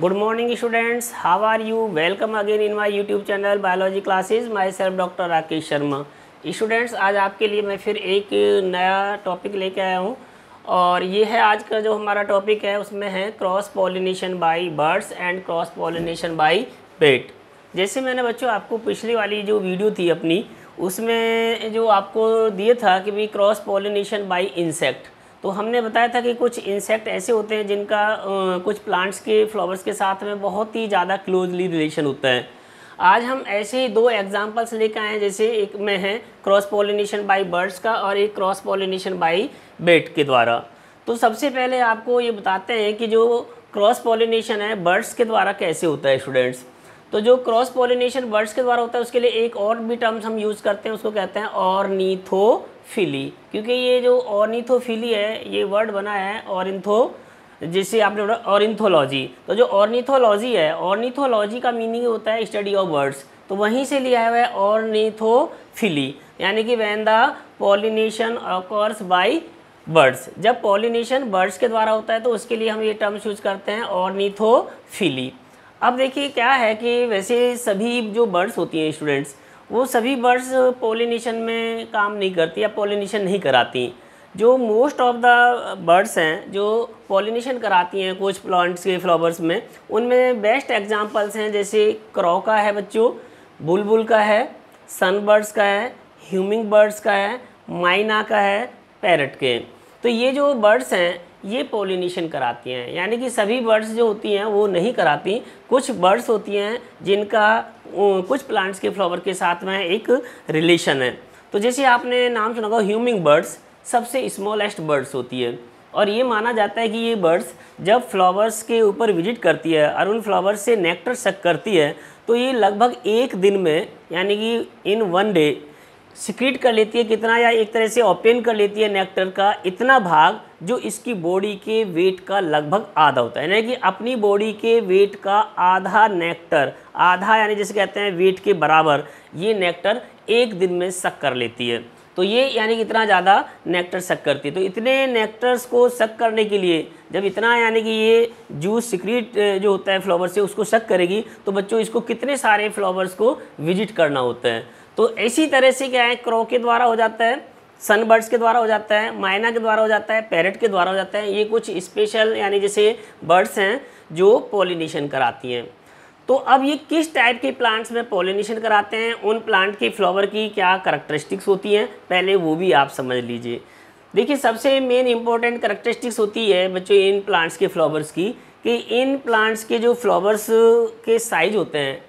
good morning students how are you welcome again in my YouTube channel biology classes myself doctor Rakesh Sharma students आज आपके लिए मैं फिर एक नया टॉपिक लेके आया हूँ और ये है आज का जो हमारा टॉपिक है उसमें है cross pollination by birds and cross pollination by bat जैसे मैंने बच्चों आपको पिछली वाली जो वीडियो थी अपनी उसमें जो आपको दिया था कि भाई क्रॉस पॉलिनेशन बाई इंसेक्ट तो हमने बताया था कि कुछ इंसेक्ट ऐसे होते हैं जिनका कुछ प्लांट्स के फ्लावर्स के साथ में बहुत ही ज़्यादा क्लोजली रिलेशन होता है आज हम ऐसे ही दो एग्जाम्पल्स लेकर आए हैं जैसे एक में है क्रॉस पॉलिनेशन बाय बर्ड्स का और एक क्रॉस पॉलिनेशन बाय बेट के द्वारा तो सबसे पहले आपको ये बताते हैं कि जो क्रॉस पॉलिनेशन है बर्ड्स के द्वारा कैसे होता है स्टूडेंट्स तो जो क्रॉस पॉलिनेशन बर्ड्स के द्वारा होता है उसके लिए एक और भी टर्म्स हम यूज़ करते हैं उसको कहते हैं और नीथो ऑर्निथोफिली क्योंकि ये जो ऑर्निथोफिली है ये वर्ड बना है ऑरिंथो जिससे आपने बोला ऑरिंथोलॉजी तो जो ऑर्निथोलॉजी है ऑर्निथोलॉजी का मीनिंग होता है स्टडी ऑफ बर्ड्स तो वहीं से लिया हुआ है ऑर्निथोफिली यानी कि when the pollination occurs by birds जब पॉलिनेशन बर्ड्स के द्वारा होता है तो उसके लिए हम ये टर्म्स यूज करते हैं ऑर्निथोफिली अब देखिए क्या है कि वैसे सभी जो बर्ड्स होती हैं स्टूडेंट्स वो सभी बर्ड्स पोलिनेशन में काम नहीं करती या पोलिनेशन नहीं कराती जो मोस्ट ऑफ द बर्ड्स हैं जो पोलिनेशन कराती हैं कुछ प्लांट्स के फ्लावर्स में उनमें बेस्ट एग्जांपल्स हैं जैसे क्रॉ का है बच्चों बुलबुल का है सन बर्ड्स का है ह्यूमिंग बर्ड्स का है माइना का है पैरट के तो ये जो बर्ड्स हैं ये पोलिनेशन कराती हैं यानी कि सभी बर्ड्स जो होती हैं वो नहीं कराती कुछ बर्ड्स होती हैं जिनका कुछ प्लांट्स के फ्लावर के साथ में एक रिलेशन है तो जैसे आपने नाम सुना होगा ह्यूमिंग बर्ड्स सबसे स्मॉलेस्ट बर्ड्स होती है और ये माना जाता है कि ये बर्ड्स जब फ्लावर्स के ऊपर विजिट करती है और उन फ्लावर्स से नेक्टर सक करती है तो ये लगभग एक दिन में यानी कि इन वन डे सिक्रीट कर लेती है कितना या एक तरह से ओपन कर लेती है नेक्टर का इतना भाग जो इसकी बॉडी के वेट का लगभग आधा होता है यानी कि अपनी बॉडी के वेट का आधा नेक्टर आधा यानी जैसे कहते हैं वेट के बराबर ये नेक्टर एक दिन में सक कर लेती है तो ये यानी कि इतना ज़्यादा नेक्टर सक करती है तो इतने नेक्टर्स को सक करने के लिए जब इतना यानी कि ये जूस सिक्रीट जो होता है फ्लावर से उसको सक करेगी तो बच्चों इसको कितने सारे फ्लावर्स को विजिट करना होता है तो इसी तरह से क्या है क्रो के द्वारा हो जाता है सनबर्ड्स के द्वारा हो जाता है मायना के द्वारा हो जाता है पैरट के द्वारा हो जाता है ये कुछ स्पेशल यानी जैसे बर्ड्स हैं जो पोलिनेशन कराती हैं तो अब ये किस टाइप के प्लांट्स में पोलिनेशन कराते हैं उन प्लांट के फ्लावर की क्या करेक्टरिस्टिक्स होती हैं पहले वो भी आप समझ लीजिए देखिए सबसे मेन इंपॉर्टेंट करेक्टरिस्टिक्स होती है बच्चों इन प्लांट्स के फ्लावर्स की कि इन प्लांट्स के जो फ्लावर्स के साइज होते हैं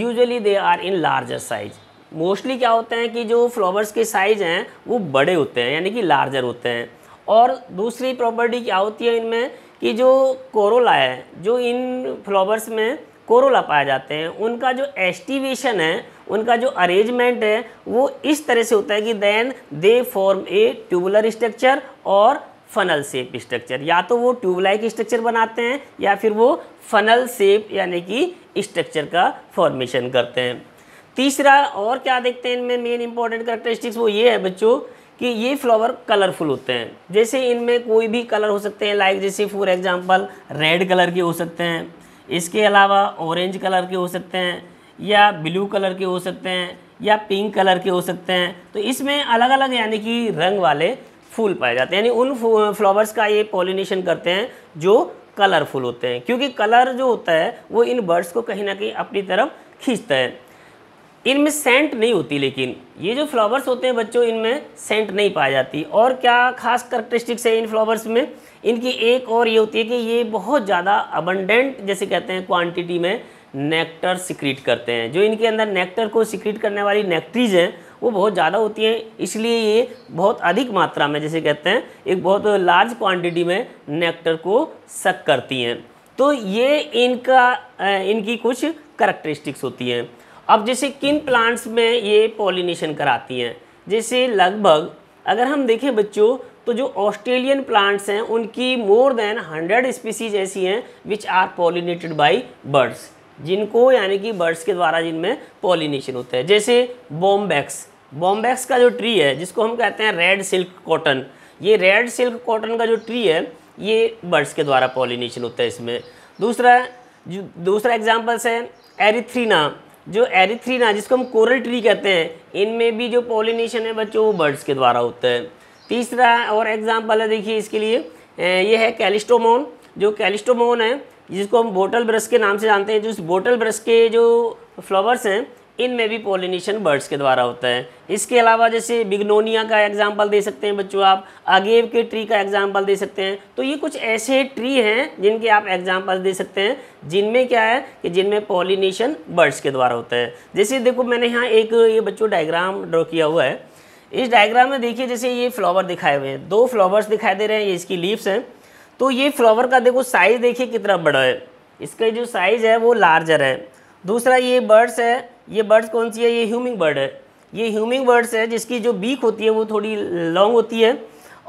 usually they are in larger size mostly क्या होता है कि जो फ्लावर्स के साइज़ हैं वो बड़े होते हैं यानी कि लार्जर होते हैं और दूसरी प्रॉपर्टी क्या होती है इनमें कि जो कोरोला है जो इन फ्लावर्स में कोरोला पाए जाते हैं उनका जो एस्टिवेशन है उनका जो अरेंजमेंट है वो इस तरह से होता है कि then they form a tubular structure और फनल सेप स्ट्रक्चर या तो वो ट्यूबलाइक स्ट्रक्चर बनाते हैं या फिर वो फनल सेप यानी कि स्ट्रक्चर का फॉर्मेशन करते हैं तीसरा और क्या देखते हैं इनमें मेन इंपॉर्टेंट करेक्टरिस्टिक्स वो ये है बच्चों कि ये फ्लावर कलरफुल होते हैं जैसे इनमें कोई भी कलर हो सकते हैं लाइक जैसे फॉर एग्जांपल रेड कलर के हो सकते हैं इसके अलावा ऑरेंज कलर के हो सकते हैं या ब्लू कलर के हो सकते हैं या पिंक कलर के हो सकते हैं तो इसमें अलग अलग यानी कि रंग वाले फूल पाए जाते हैं यानी उन फ्लावर्स का ये पॉलिनेशन करते हैं जो कलरफुल होते हैं क्योंकि कलर जो होता है वो इन बर्ड्स को कहीं ना कहीं अपनी तरफ खींचता है इनमें सेंट नहीं होती लेकिन ये जो फ्लावर्स होते हैं बच्चों इनमें सेंट नहीं पाई जाती और क्या खास करेक्टरिस्टिक्स है इन फ्लावर्स में इनकी एक और ये होती है कि ये बहुत ज़्यादा अबंडेंट जैसे कहते हैं क्वांटिटी में नेक्टर सिक्रीट करते हैं जो इनके अंदर नेक्टर को सिक्रीट करने वाली नेक्ट्रीज हैं वो बहुत ज़्यादा होती हैं इसलिए ये बहुत अधिक मात्रा में जैसे कहते हैं एक बहुत लार्ज क्वान्टिटी में नेक्टर को सक करती हैं तो ये इनका इनकी कुछ करेक्टरिस्टिक्स होती हैं अब जैसे किन प्लांट्स में ये पॉलिनेशन कराती हैं जैसे लगभग अगर हम देखें बच्चों तो जो ऑस्ट्रेलियन प्लांट्स हैं उनकी मोर देन हंड्रेड स्पीसीज ऐसी हैं which are pollinated by birds जिनको यानी कि बर्ड्स के द्वारा जिनमें पॉलिनेशन होता है जैसे बॉम्बैक्स बॉम्बैक्स का जो ट्री है जिसको हम कहते हैं रेड सिल्क कॉटन ये रेड सिल्क कॉटन का जो ट्री है ये बर्ड्स के द्वारा पॉलिनेशन होता है इसमें दूसरा दूसरा एग्जाम्पल्स है एरिथ्रीना जो एरिथ्रीना जिसको हम कोरल ट्री कहते हैं इनमें भी जो पॉलिनेशन है बच्चों वो बर्ड्स के द्वारा होता है तीसरा और एग्जाम्पल है देखिए इसके लिए ये है कैलिस्टोमोन जो कैलिस्टोमोन है जिसको हम बोटल ब्रश के नाम से जानते हैं जो इस बोटल ब्रश के जो फ्लावर्स हैं इनमें भी पोलिनेशन बर्ड्स के द्वारा होता है इसके अलावा जैसे बिग्नोनिया का एग्जाम्पल दे सकते हैं बच्चों आप अगेव के ट्री का एग्जाम्पल दे सकते हैं तो ये कुछ ऐसे ट्री हैं जिनके आप एग्जाम्पल दे सकते हैं जिनमें क्या है कि जिनमें पोलिनेशन बर्ड्स के द्वारा होता है जैसे देखो मैंने यहाँ एक ये बच्चों डायग्राम ड्रॉ किया हुआ है इस डायग्राम में देखिए जैसे ये फ्लावर दिखाए हुए हैं दो फ्लावर्स दिखाई दे रहे हैं ये इसकी लीव्स हैं तो ये फ्लावर का देखो साइज़ देखिए कितना बड़ा है इसका जो साइज़ है वो लार्जर है दूसरा ये बर्ड्स है ये बर्ड्स कौन सी है ये ह्यूमिंग बर्ड है ये ह्यूमिंग बर्ड्स है जिसकी जो बीक होती है वो थोड़ी लॉन्ग होती है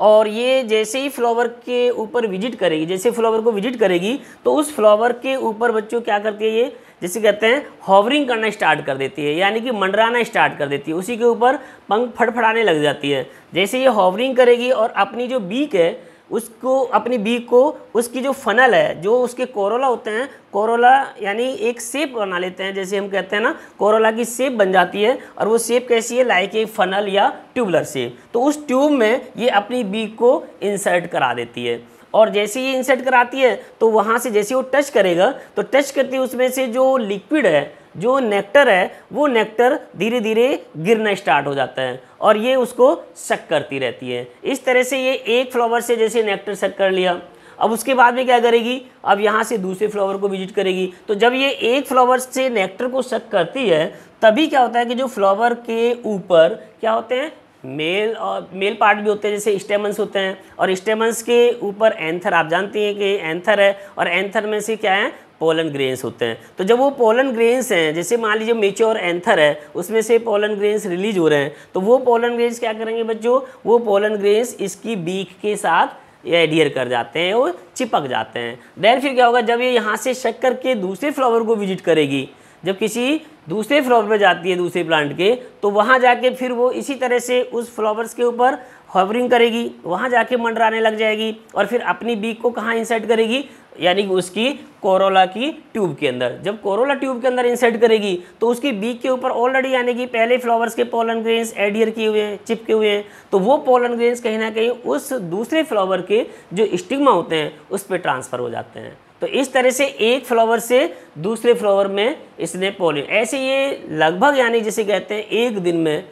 और ये जैसे ही फ्लावर के ऊपर विजिट करेगी जैसे फ्लावर को विजिट करेगी तो उस फ्लावर के ऊपर बच्चों क्या करती है ये जैसे कहते हैं हॉवरिंग करना स्टार्ट कर देती है यानी कि मंडराना स्टार्ट कर देती है उसी के ऊपर पंख फड़फड़ाने लग जाती है जैसे ये हॉवरिंग करेगी और अपनी जो बीक है उसको अपनी बी को उसकी जो फनल है जो उसके कोरोला होते हैं कोरोला यानी एक सेप बना लेते हैं जैसे हम कहते हैं ना कोरोला की सेप बन जाती है और वो सेप कैसी है लाइक एक फनल या ट्यूबलर सेप तो उस ट्यूब में ये अपनी बी को इंसर्ट करा देती है और जैसे ये इंसर्ट कराती है तो वहाँ से जैसे वो टच करेगा तो टच करते उसमें से जो लिक्विड है जो नेक्टर है वो नेक्टर धीरे धीरे गिरना स्टार्ट हो जाता है और ये उसको शक करती रहती है इस तरह से ये एक फ्लावर से जैसे नेक्टर शक कर लिया अब उसके बाद में क्या करेगी अब यहाँ से दूसरे फ्लावर को विजिट करेगी तो जब ये एक फ्लावर से नेक्टर को शक करती है तभी क्या होता है कि जो फ्लावर के ऊपर क्या होते हैं मेल और मेल पार्ट भी होते हैं जैसे स्टेमंस होते हैं और स्टेमन्स के ऊपर एंथर आप जानती हैं कि एंथर है और एंथर में से क्या है पोलन ग्रेन्स होते हैं तो जब वो पोलन ग्रेन्स हैं जैसे मान लीजिए मेच्योर एंथर है उसमें से पोलन ग्रेन्स रिलीज हो रहे हैं तो वो पोलन ग्रेन्स क्या करेंगे बच्चों वो पोलन ग्रेन्स इसकी बीक के साथ एडियर कर जाते हैं और चिपक जाते हैं देन फिर क्या होगा जब ये यहाँ से शक करके दूसरे फ्लावर को विजिट करेगी जब किसी दूसरे फ्लावर पर जाती है दूसरे प्लांट के तो वहाँ जाके फिर वो इसी तरह से उस फ्लावर्स के ऊपर हॉवरिंग करेगी वहाँ जाके मंडराने लग जाएगी और फिर अपनी बीक को कहाँ इंसर्ट करेगी यानी कि उसकी कोरोला की ट्यूब के अंदर जब कोरोला ट्यूब के अंदर इंसर्ट करेगी तो उसकी बीक के ऊपर ऑलरेडी यानी कि पहले फ्लावर्स के पोलन ग्रेन्स एडियर किए हुए हैं चिपके हुए हैं तो वो पोलन ग्रेन्स कहीं ना कहीं उस दूसरे फ्लावर के जो स्टिग्मा होते हैं उस पर ट्रांसफ़र हो जाते हैं तो इस तरह से एक फ्लावर से दूसरे फ्लावर में इसने पोलिन ऐसे ये लगभग यानी जिसे कहते हैं एक दिन में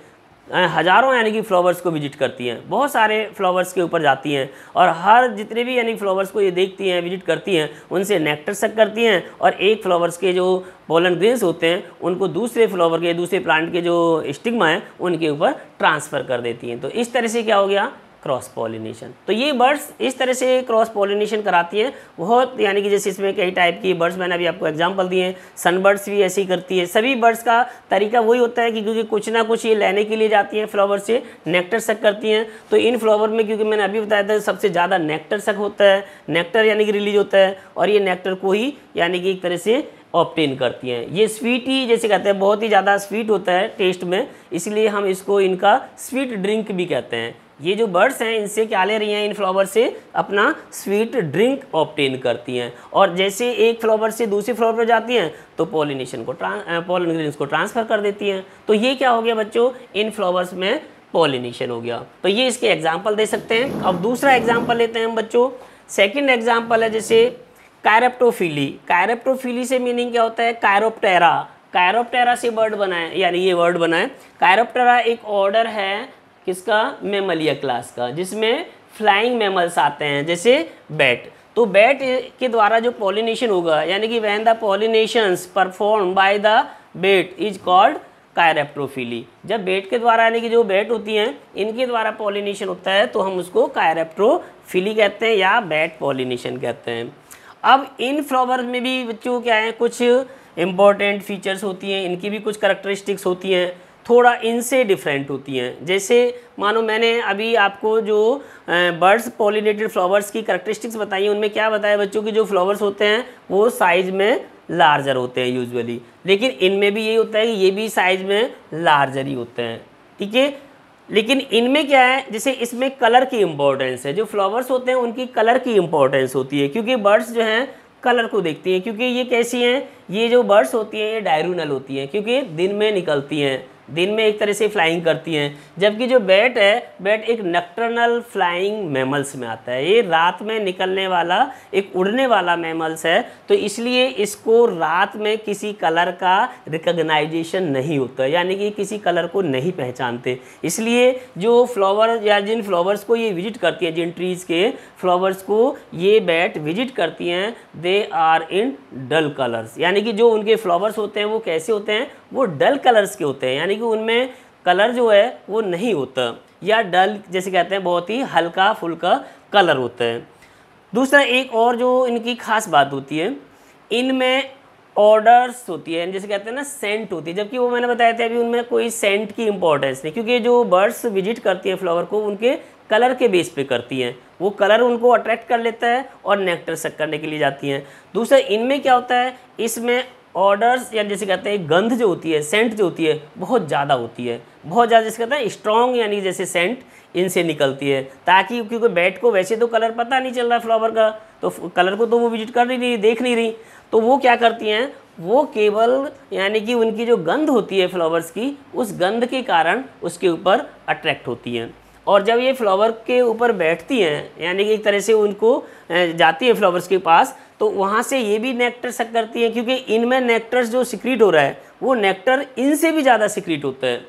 हज़ारों यानी कि फ्लावर्स को विजिट करती हैं बहुत सारे फ्लावर्स के ऊपर जाती हैं और हर जितने भी यानी फ्लावर्स को ये देखती हैं विजिट करती हैं उनसे नेक्टर सक करती हैं और एक फ्लावर्स के जो पोलन ग्रेन्स होते हैं उनको दूसरे फ्लावर के दूसरे प्लांट के जो स्टिग्मा हैं उनके ऊपर ट्रांसफ़र कर देती हैं तो इस तरह से क्या हो गया क्रॉस पॉलिनेशन तो ये बर्ड्स इस तरह से क्रॉस पॉलिनेशन कराती हैं बहुत यानी कि जैसे इसमें कई टाइप की बर्ड्स मैंने अभी आपको एग्जांपल दिए हैं सनबर्ड्स भी ऐसी करती है सभी बर्ड्स का तरीका वही होता है कि क्योंकि कुछ ना कुछ ये लेने के लिए जाती हैं फ्लावर से नेक्टर सक करती हैं तो इन फ्लावर में क्योंकि मैंने अभी बताया था सबसे ज़्यादा नेक्टर सक होता है नेक्टर यानी कि रिलीज होता है और ये नेक्टर को ही यानी कि एक तरह से ऑप्टेन करती हैं ये स्वीट ही जैसे कहते हैं बहुत ही ज़्यादा स्वीट होता है टेस्ट में इसलिए हम इसको इनका स्वीट ड्रिंक भी कहते हैं ये जो बर्ड्स हैं इनसे क्या ले रही हैं इन फ्लावर से अपना स्वीट ड्रिंक ऑप्टेन करती हैं और जैसे एक फ्लावर से दूसरे फ्लावर पर जाती हैं तो पोलिनेशन को पॉलन ग्रेन्स को ट्रांसफ़र कर देती हैं तो ये क्या हो गया बच्चों इन फ्लावर्स में पोलिनेशन हो गया तो ये इसके एग्जाम्पल दे सकते हैं अब दूसरा एग्जाम्पल लेते हैं हम बच्चों सेकेंड एग्जाम्पल है जैसे कायरप्टोफिली कायरप्टोफिली से मीनिंग क्या होता है कायरोप्टेरा कायरोप्टेरा से वर्ड बनाए यानी ये वर्ड बनाए है कायरोप्टेरा एक ऑर्डर है किसका मेमलिया क्लास का जिसमें फ्लाइंग मेमल्स आते हैं जैसे बैट तो बैट के द्वारा जो पॉलिनेशन होगा यानी कि when the pollinations perform by the bat is called chiropterophily जब बेट के द्वारा यानी कि जो बैट होती हैं इनके द्वारा पॉलिनेशन होता है तो हम उसको कायरेप्ट्रोफिली कहते हैं या बैट पॉलिनेशन कहते हैं अब इन फ्लावर्स में भी बच्चों क्या है कुछ इंपॉर्टेंट फीचर्स होती हैं इनकी भी कुछ करेक्टरिस्टिक्स होती हैं थोड़ा इनसे डिफरेंट होती हैं जैसे मानो मैंने अभी आपको जो बर्ड्स पोलिनेटेड फ्लावर्स की करेक्टरिस्टिक्स बताई उनमें क्या बताया बच्चों के जो फ्लावर्स होते हैं वो साइज़ में लार्जर होते हैं यूजुअली लेकिन इनमें भी यही होता है कि ये भी साइज़ में लार्जर ही होते हैं ठीक है लेकिन इनमें क्या है जैसे इसमें कलर की इम्पोर्टेंस है जो फ्लावर्स होते हैं उनकी कलर की इम्पोर्टेंस होती है क्योंकि बर्ड्स जो हैं कलर को देखती हैं क्योंकि ये कैसी हैं ये जो बर्ड्स होती हैं ये डायरूनल होती हैं क्योंकि दिन में निकलती हैं दिन में एक तरह से फ्लाइंग करती हैं जबकि जो बैट है बैट एक नक्टरनल फ्लाइंग मेमल्स में आता है ये रात में निकलने वाला एक उड़ने वाला मेमल्स है तो इसलिए इसको रात में किसी कलर का रिकग्नाइजेशन नहीं होता यानी कि किसी कलर को नहीं पहचानते इसलिए जो फ्लावर या जिन फ्लावर्स को ये विजिट करती हैं जिन ट्रीज़ के फ्लावर्स को ये बैट विजिट करती हैं दे आर इन डल कलर्स यानी कि जो उनके फ्लावर्स होते हैं वो कैसे होते हैं वो डल कलर्स के होते हैं यानी कि उनमें कलर जो है वो नहीं होता या डल जैसे कहते हैं बहुत ही हल्का फुल्का कलर होता है दूसरा एक और जो इनकी खास बात होती है इनमें ऑर्डर्स होती है जैसे कहते हैं ना सेंट होती है जबकि वो मैंने बताया था अभी उनमें कोई सेंट की इंपॉर्टेंस नहीं क्योंकि जो बर्ड्स विजिट करती है फ्लावर को उनके कलर के बेस पे करती हैं वो कलर उनको अट्रैक्ट कर लेता है और नेक्टर सक करने के लिए जाती हैं दूसरा इनमें क्या होता है इसमें ऑर्डर्स या जैसे कहते हैं गंध जो होती है सेंट जो होती है बहुत ज़्यादा होती है बहुत ज़्यादा जैसे कहते हैं स्ट्रॉन्ग यानी जैसे सेंट इनसे निकलती है ताकि क्योंकि बैट को वैसे तो कलर पता नहीं चल रहा फ्लावर का तो कलर को तो वो विजिट कर नहीं रही देख नहीं रही तो वो क्या करती हैं वो केवल यानी कि उनकी जो गंध होती है फ्लावर्स की उस गंध के कारण उसके ऊपर अट्रैक्ट होती हैं और जब ये फ्लावर के ऊपर बैठती हैं यानी कि एक तरह से उनको जाती है फ्लावर्स के पास तो वहाँ से ये भी नेक्टर सक करती हैं क्योंकि इनमें नेक्टर्स जो सिक्रीट हो रहा है वो नेक्टर इनसे भी ज़्यादा सिक्रीट होता है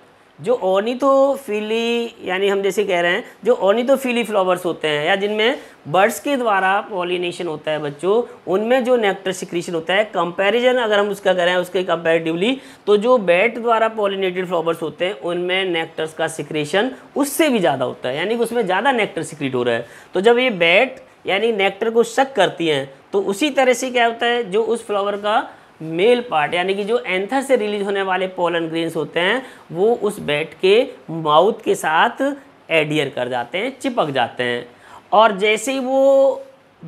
जो ओनिथोफिली यानी हम जैसे कह रहे हैं जो ओनिथोफिली फ्लावर्स होते हैं या जिनमें बर्ड्स के द्वारा पॉलिनेशन होता है बच्चों उनमें जो नेक्टर सिक्रीशन होता है कंपैरिजन अगर हम उसका करें उसके कंपैरेटिवली तो जो बैट द्वारा पॉलिनेटेड फ्लावर्स होते हैं उनमें नेक्टर्स का सिक्रीशन उससे भी ज़्यादा होता है यानी कि उसमें ज़्यादा नेक्टर सिक्रीट हो रहा है तो जब ये बैट यानी नेक्टर को शक करती हैं तो उसी तरह से क्या होता है जो उस फ्लावर का मेल पार्ट यानी कि जो एंथर से रिलीज होने वाले पोलन ग्रेन्स होते हैं वो उस बैट के माउथ के साथ एडियर कर जाते हैं चिपक जाते हैं और जैसे ही वो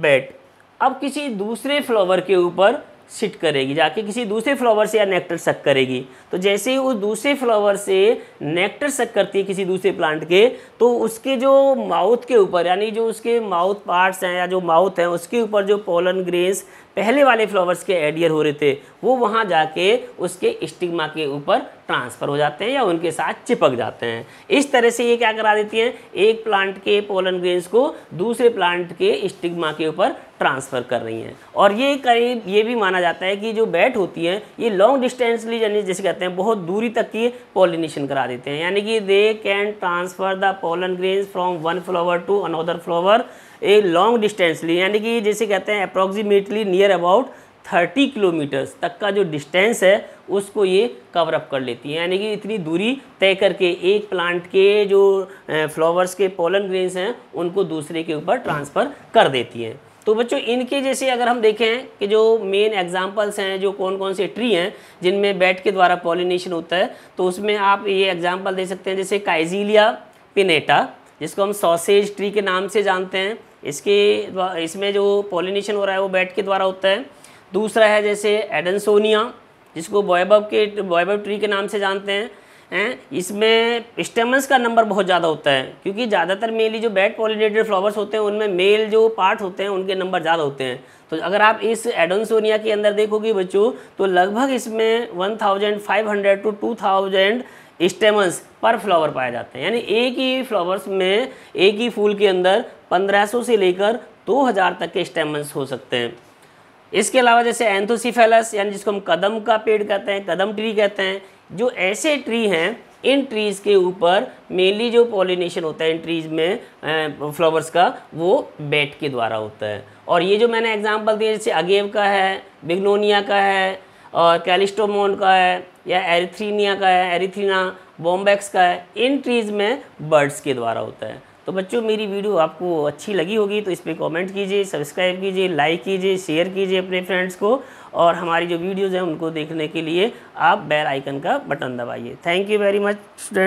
बैट अब किसी दूसरे फ्लावर के ऊपर सिट करेगी जाके किसी दूसरे फ्लावर से या नेक्टर सक करेगी तो जैसे ही उस दूसरे फ्लावर से नेक्टर सक करती है किसी दूसरे प्लांट के तो उसके जो माउथ के ऊपर यानी जो उसके माउथ पार्ट्स हैं या जो माउथ हैं उसके ऊपर जो पोलन ग्रेन्स पहले वाले फ्लावर्स के एडियर हो रहे थे वो वहाँ जाके उसके स्टिग्मा के ऊपर ट्रांसफ़र हो जाते हैं या उनके साथ चिपक जाते हैं इस तरह से ये क्या करा देती हैं एक प्लांट के पोलन ग्रेन्स को दूसरे प्लांट के स्टिग्मा के ऊपर ट्रांसफ़र कर रही हैं और ये करीब ये भी माना जाता है कि जो बैट होती है ये लॉन्ग डिस्टेंसली जैसे कहते हैं करते हैं बहुत दूरी तक की पॉलिनेशन करा देते हैं यानी कि they can transfer the pollen grains from one flower to another flower a long distancely यानी कि जैसे कहते हैं approximately near about thirty kilometers तक का जो डिस्टेंस है उसको ये कवर अप कर लेती है यानी कि इतनी दूरी तय करके एक प्लांट के जो फ्लावर्स के पोलन ग्रेन्स हैं उनको दूसरे के ऊपर ट्रांसफ़र कर देती हैं तो बच्चों इनके जैसे अगर हम देखें कि जो मेन एग्जाम्पल्स हैं जो कौन कौन से ट्री हैं जिनमें बैट के द्वारा पॉलिनेशन होता है तो उसमें आप ये एग्जाम्पल दे सकते हैं जैसे काइजीलिया पिनेटा जिसको हम सॉसेज ट्री के नाम से जानते हैं इसके इसमें जो पॉलिनेशन हो रहा है वो बैट के द्वारा होता है दूसरा है जैसे एडनसोनिया जिसको बॉयबब के बॉयबब ट्री के नाम से जानते हैं हैं इसमें स्टेमस का नंबर बहुत ज़्यादा होता है क्योंकि ज़्यादातर मेनली जो बैड पॉलिनेटेड फ्लावर्स होते हैं उनमें मेल जो पार्ट होते हैं उनके नंबर ज़्यादा होते हैं तो अगर आप इस एडोनसोनिया के अंदर देखोगे बच्चों तो लगभग इसमें 1500 टू टू थाउजेंड स्टेमस पर फ्लावर पाए जाते हैं यानी एक ही फ्लावर्स में एक ही फूल के अंदर 1500 से लेकर 2000 तक के स्टेमस हो सकते हैं इसके अलावा जैसे एंथोसीफेलस यानी जिसको हम कदम का पेड़ कहते हैं कदम ट्री कहते हैं जो ऐसे ट्री हैं इन ट्रीज़ के ऊपर मेनली जो पॉलिनेशन होता है इन ट्रीज़ में फ्लावर्स का वो बेट के द्वारा होता है और ये जो मैंने एग्जांपल दिए जैसे अगेव का है बिग्नोनिया का है और कैलिस्टोमोन का है या एरिथ्रीनिया का है एरिथ्रीना बॉम्बैक्स का है इन ट्रीज़ में बर्ड्स के द्वारा होता है तो बच्चों मेरी वीडियो आपको अच्छी लगी होगी तो इस पर कॉमेंट कीजिए सब्सक्राइब कीजिए लाइक कीजिए शेयर कीजिए अपने फ्रेंड्स को और हमारी जो वीडियोज़ हैं उनको देखने के लिए आप बेल आइकन का बटन दबाइए thank you very much student